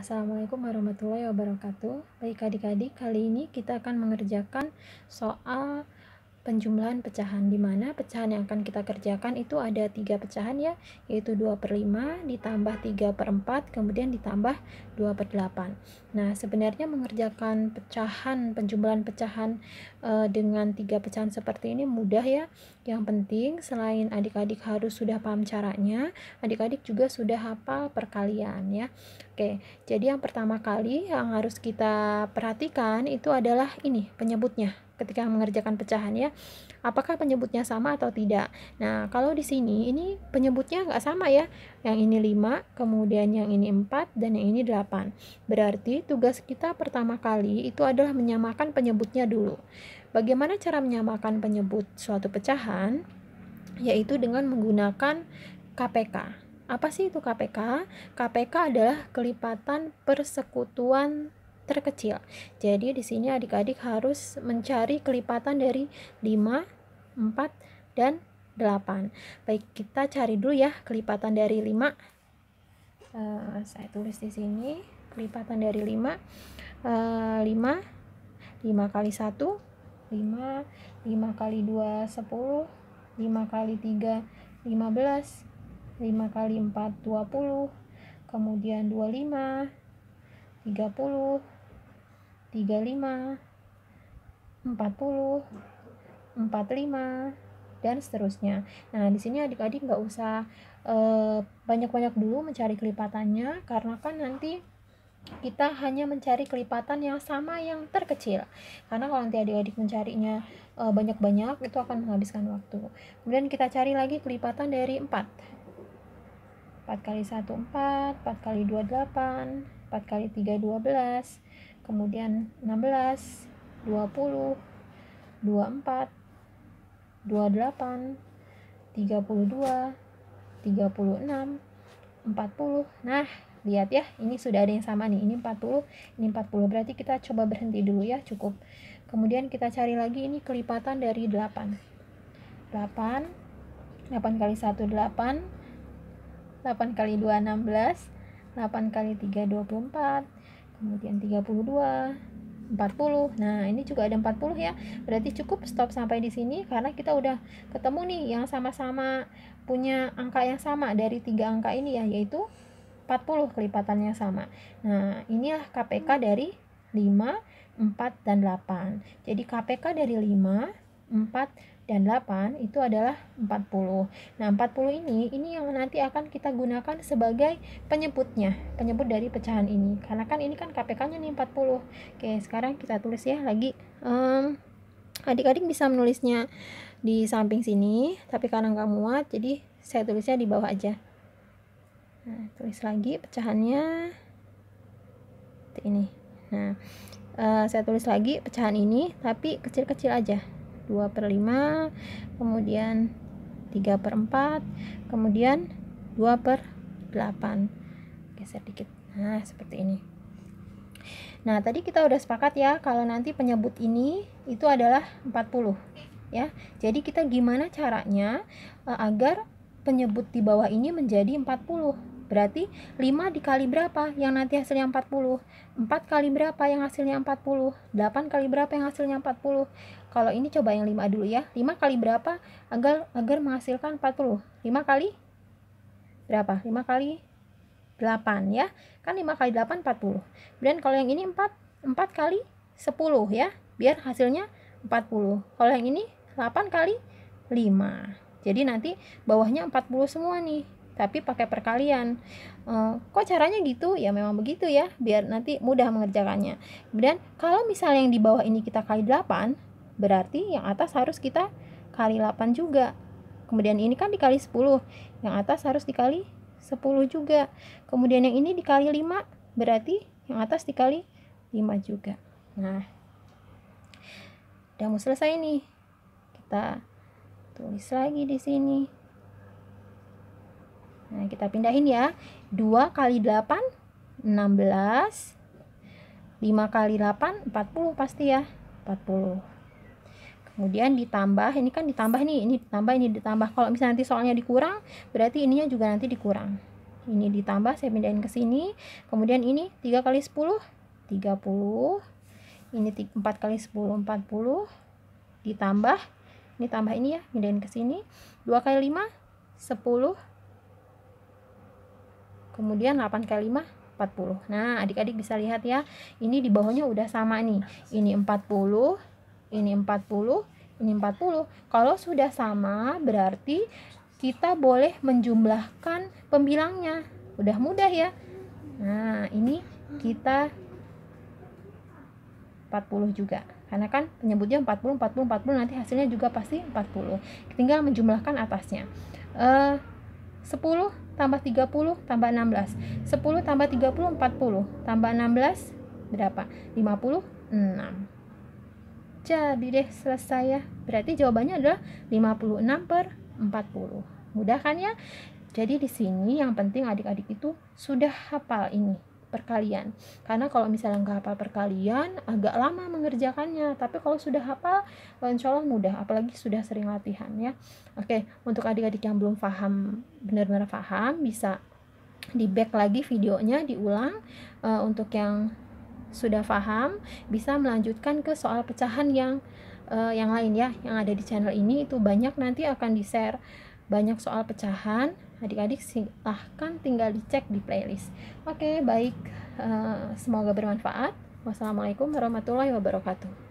Assalamualaikum warahmatullahi wabarakatuh. Baik adik-adik, kali ini kita akan mengerjakan soal penjumlahan pecahan di mana pecahan yang akan kita kerjakan itu ada tiga pecahan ya yaitu 2 per 5 ditambah 3 per 4 kemudian ditambah 2 per 8 nah sebenarnya mengerjakan pecahan penjumlahan pecahan e, dengan tiga pecahan seperti ini mudah ya yang penting selain adik-adik harus sudah paham caranya adik-adik juga sudah hafal perkalian ya oke jadi yang pertama kali yang harus kita perhatikan itu adalah ini penyebutnya ketika mengerjakan pecahan ya. Apakah penyebutnya sama atau tidak? Nah, kalau di sini ini penyebutnya nggak sama ya. Yang ini 5, kemudian yang ini 4 dan yang ini 8. Berarti tugas kita pertama kali itu adalah menyamakan penyebutnya dulu. Bagaimana cara menyamakan penyebut suatu pecahan? Yaitu dengan menggunakan KPK. Apa sih itu KPK? KPK adalah kelipatan persekutuan terkecil. Jadi di sini adik-adik harus mencari kelipatan dari 5, 4, dan 8. Baik, kita cari dulu ya kelipatan dari 5. Uh, eh, saya tulis di sini kelipatan dari 5 uh, 5 5 kali 1 5 5 kali 2 10 5 kali 3 15 5 kali 4 20 kemudian 25 30 35, 40, 45, dan seterusnya. Nah, di sini adik-adik nggak usah eh, banyak-banyak dulu mencari kelipatannya, karena kan nanti kita hanya mencari kelipatan yang sama yang terkecil. Karena kalau nanti adik-adik mencarinya eh, banyak-banyak, itu akan menghabiskan waktu. Kemudian kita cari lagi kelipatan dari 4. 4 kali 1, 4. 4 kali 2, 8. 4 kali 3, 12 kemudian 16, 20, 24, 28, 32, 36, 40. Nah, lihat ya, ini sudah ada yang sama nih. Ini 40, ini 40. Berarti kita coba berhenti dulu ya, cukup. Kemudian kita cari lagi ini kelipatan dari 8. 8 8 kali 1 8 8 kali 2 16 8 kali 3 24 kemudian 32 40 nah ini juga ada 40 ya berarti cukup stop sampai di sini karena kita udah ketemu nih yang sama-sama punya angka yang sama dari tiga angka ini ya yaitu 40 kelipatannya sama nah inilah ya KPK dari 5 4 dan 8 jadi KPK dari 5 4 dan 8 itu adalah 40. Nah, 40 ini ini yang nanti akan kita gunakan sebagai penyebutnya, penyebut dari pecahan ini. Karena kan ini kan KPK-nya nih 40. Oke, sekarang kita tulis ya lagi um, adik-adik bisa menulisnya di samping sini, tapi karena nggak muat, jadi saya tulisnya di bawah aja. Nah, tulis lagi pecahannya. Ini. Nah, uh, saya tulis lagi pecahan ini, tapi kecil-kecil aja. 2 per 5 kemudian 3 per 4 kemudian 2 per 8 geser dikit nah seperti ini nah tadi kita udah sepakat ya kalau nanti penyebut ini itu adalah 40 ya jadi kita gimana caranya eh, agar penyebut di bawah ini menjadi 40 Berarti 5 dikali berapa yang nanti hasilnya 40? 4 kali berapa yang hasilnya 40? 8 kali berapa yang hasilnya 40? Kalau ini coba yang 5 dulu ya. 5 kali berapa agar agar menghasilkan 40? 5 kali berapa? 5 kali 8 ya. Kan 5 kali 8 40. Kemudian kalau yang ini 4 4 kali 10 ya, biar hasilnya 40. Kalau yang ini 8 kali 5. Jadi nanti bawahnya 40 semua nih tapi pakai perkalian. E, kok caranya gitu? Ya memang begitu ya, biar nanti mudah mengerjakannya. Kemudian kalau misalnya yang di bawah ini kita kali 8, berarti yang atas harus kita kali 8 juga. Kemudian ini kan dikali 10, yang atas harus dikali 10 juga. Kemudian yang ini dikali 5, berarti yang atas dikali 5 juga. Nah, udah mau selesai nih. Kita tulis lagi di sini. Nah, kita pindahin ya. 2 kali 8, 16. 5 kali 8, 40 pasti ya. 40. Kemudian ditambah, ini kan ditambah nih, ini ditambah, ini ditambah. Kalau misalnya nanti soalnya dikurang, berarti ininya juga nanti dikurang. Ini ditambah, saya pindahin ke sini. Kemudian ini 3 kali 10, 30. Ini 4 kali 10, 40. Ditambah, ini tambah ini ya, pindahin ke sini. 2 kali 5, 10 kemudian 8 kali 5 40. Nah, adik-adik bisa lihat ya, ini di bawahnya udah sama nih. Ini 40, ini 40, ini 40. Kalau sudah sama, berarti kita boleh menjumlahkan pembilangnya. Udah mudah ya. Nah, ini kita 40 juga. Karena kan penyebutnya 40, 40, 40, nanti hasilnya juga pasti 40. Tinggal menjumlahkan atasnya. Eh, uh, 10 tambah 30 tambah 16. 10 tambah 30 40. Tambah 16 berapa? 56. Jadi deh selesai ya. Berarti jawabannya adalah 56 per 40. Mudah kan ya? Jadi di sini yang penting adik-adik itu sudah hafal ini perkalian. Karena kalau misalnya nggak hafal perkalian, agak lama mengerjakannya. Tapi kalau sudah hafal, insya Allah mudah. Apalagi sudah sering latihan ya. Oke, untuk adik-adik yang belum paham, benar-benar paham, bisa di back lagi videonya diulang uh, untuk yang sudah paham bisa melanjutkan ke soal pecahan yang uh, yang lain ya yang ada di channel ini itu banyak nanti akan di share banyak soal pecahan adik-adik silahkan tinggal dicek di playlist oke baik eh, semoga bermanfaat wassalamualaikum warahmatullahi wabarakatuh